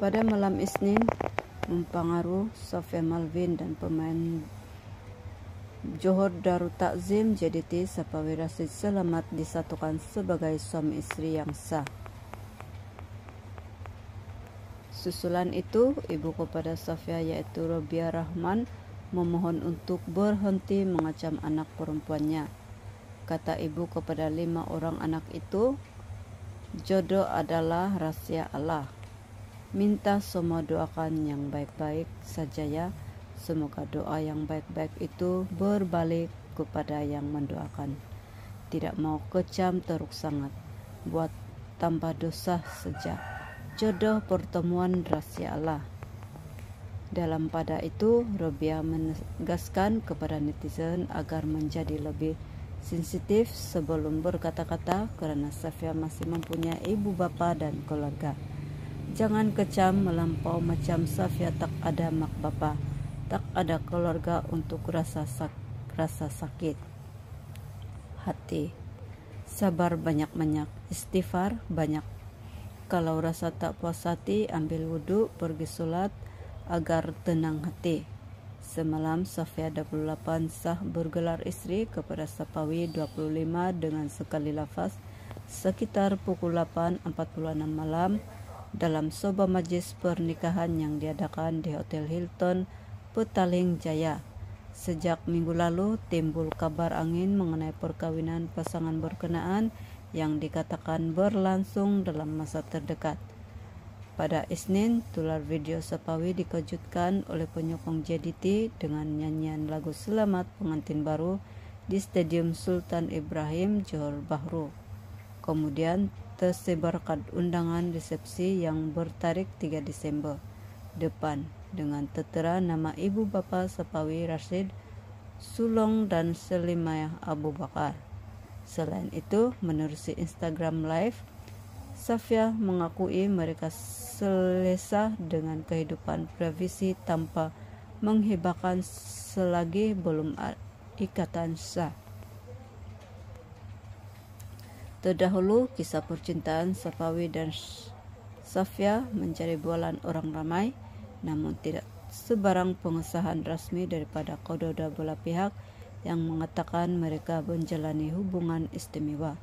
Pada malam Isnin, mempengaruhi Sofia Malvin dan pemain Johor Darut Takzim JDT Sapawi Rasid Selamat disatukan sebagai suami istri yang sah. Susulan itu, ibu kepada Sofia yaitu Robia Rahman memohon untuk berhenti mengacam anak perempuannya. Kata ibu kepada lima orang anak itu, jodoh adalah rahasia Allah. Minta semua doakan yang baik-baik saja ya. Semoga doa yang baik-baik itu berbalik kepada yang mendoakan. Tidak mau kecam teruk sangat. Buat tambah dosa sejak. Jodoh pertemuan rahasia Allah. Dalam pada itu, Robia menegaskan kepada netizen agar menjadi lebih sensitif sebelum berkata-kata karena Safia masih mempunyai ibu bapa dan keluarga. Jangan kejam melampau macam Safia tak ada mak bapa, tak ada keluarga untuk rasa sak, rasa sakit. Hati, sabar banyak-banyak, istighfar banyak. Kalau rasa tak puas hati, ambil wudhu, pergi sholat agar tenang hati. Semalam Safia 28 sah bergelar istri kepada Sapawi 25 dengan sekali lafaz sekitar pukul 8.46 malam dalam soba majlis pernikahan yang diadakan di Hotel Hilton Petaling Jaya. Sejak minggu lalu timbul kabar angin mengenai perkawinan pasangan berkenaan yang dikatakan berlangsung dalam masa terdekat. Pada Isnin, tular video Sapawi dikejutkan oleh penyokong JDT dengan nyanyian lagu Selamat Pengantin Baru di Stadium Sultan Ibrahim Johor Bahru. Kemudian tersebar undangan resepsi yang bertarik 3 Desember depan dengan tertera nama ibu bapa Sepawi Rashid, Sulong dan Selimaya Abu Bakar. Selain itu, menerusi Instagram Live, Safia mengakui mereka selesa dengan kehidupan privasi tanpa menghibahkan selagi belum ikatan sah. Terdahulu, kisah percintaan Safawi dan Safia mencari bualan orang ramai, namun tidak sebarang pengesahan resmi daripada kododa belah pihak yang mengatakan mereka menjalani hubungan istimewa.